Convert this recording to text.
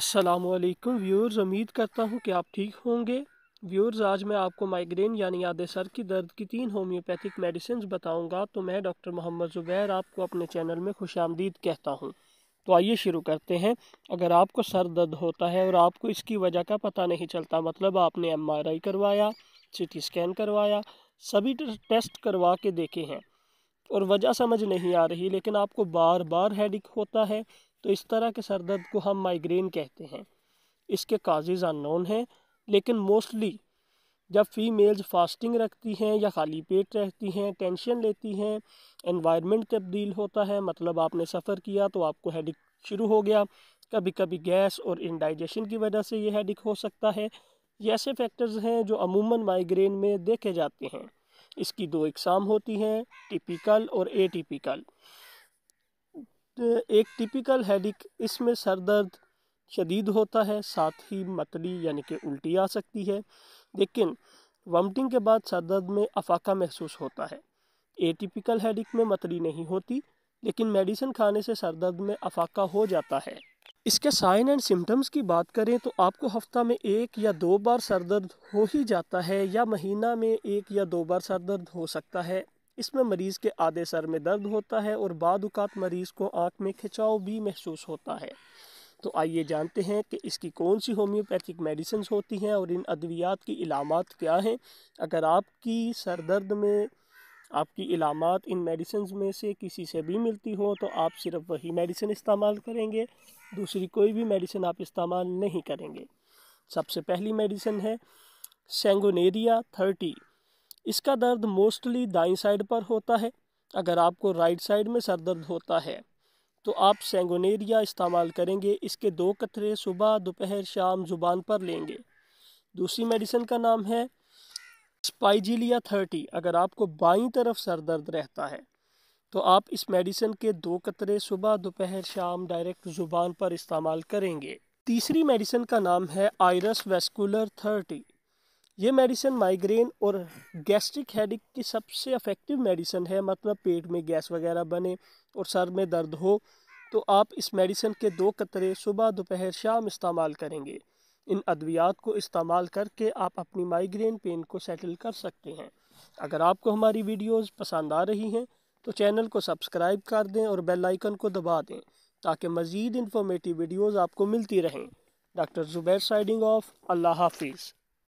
अस्सलाम वालेकुम व्यूअर्स उम्मीद करता हूँ कि आप ठीक होंगे व्यूअर्स आज मैं आपको माइग्रेन यानी आधे सर की दर्द की तीन होम्योपैथिक मेडिसिन बताऊँगा तो मैं डॉक्टर मोहम्मद ज़ुबैर आपको अपने चैनल में खुश आमदीद कहता हूँ तो आइए शुरू करते हैं अगर आपको सर दर्द होता है और आपको इसकी वजह का पता नहीं चलता मतलब आपने एम करवाया टी स्कैन करवाया सभी टेस्ट करवा के देखे हैं और वजह समझ नहीं आ रही लेकिन आपको बार बार हेडिक होता है तो इस तरह के सर दर्द को हम माइग्रेन कहते हैं इसके काजेज़ अननोन हैं लेकिन मोस्टली जब फीमेल्स फास्टिंग रखती हैं या खाली पेट रहती हैं टेंशन लेती हैं एनवायरनमेंट तब्दील होता है मतलब आपने सफ़र किया तो आपको हेडिक शुरू हो गया कभी कभी गैस और इनडाइजेशन की वजह से ये हेडिक हो सकता है ये ऐसे फैक्टर्स हैं जो अमूमन माइग्रेन में देखे जाते हैं इसकी दो इकसाम होती हैं टिपिकल और एटिपिकल एक टिपिकल हेडिक इसमें सर दर्द शदीद होता है साथ ही मतली यानी कि उल्टी आ सकती है लेकिन वमटिंग के बाद सर दर्द में अफाका महसूस होता है ए टिपिकल हेडिक में मतली नहीं होती लेकिन मेडिसिन खाने से सर दर्द में अफाका हो जाता है इसके साइन एंड सिम्टम्स की बात करें तो आपको हफ्ता में एक या दो बार सर दर्द हो ही जाता है या महीना में एक या दो बार सर दर्द हो सकता है इसमें मरीज़ के आधे सर में दर्द होता है और बाद अवत मरीज़ को आँख में खिंचाव भी महसूस होता है तो आइए जानते हैं कि इसकी कौन सी होम्योपैथिक मेडिसिन होती हैं और इन अद्वियात की इलामत क्या हैं अगर आपकी सर दर्द में आपकी इलामत इन मेडिसिन में से किसी से भी मिलती हो तो आप सिर्फ वही मेडिसिन इस्तेमाल करेंगे दूसरी कोई भी मेडिसिन आप इस्तेमाल नहीं करेंगे सबसे पहली मेडिसिन है सेंगोनेरिया थर्टी इसका दर्द मोस्टली दाई साइड पर होता है अगर आपको राइट साइड में सर दर्द होता है तो आप सेंगोनेरिया इस्तेमाल करेंगे इसके दो कतरे सुबह दोपहर शाम ज़ुबान पर लेंगे दूसरी मेडिसिन का नाम है स्पाइजिलिया थर्टी अगर आपको बाई तरफ सर दर्द रहता है तो आप इस मेडिसिन के दो कतरे सुबह दोपहर शाम डायरेक्ट ज़ुबान पर इस्तेमाल करेंगे तीसरी मेडिसिन का नाम है आयरस वेस्कुलर थर्टी ये मेडिसिन माइग्रेन और गैस्ट्रिक हेडिक की सबसे अफेक्टिव मेडिसिन है मतलब पेट में गैस वगैरह बने और सर में दर्द हो तो आप इस मेडिसिन के दो कतरे सुबह दोपहर शाम इस्तेमाल करेंगे इन अद्वियात को इस्तेमाल करके आप अपनी माइग्रेन पेन को सेटल कर सकते हैं अगर आपको हमारी वीडियोस पसंद आ रही हैं तो चैनल को सब्सक्राइब कर दें और बेल आइकन को दबा दें ताकि मज़ीद इन्फॉर्मेटिव वीडियोस आपको मिलती रहें डॉक्टर ज़ुबैर साइडिंग ऑफ अल्लाह हाफिज़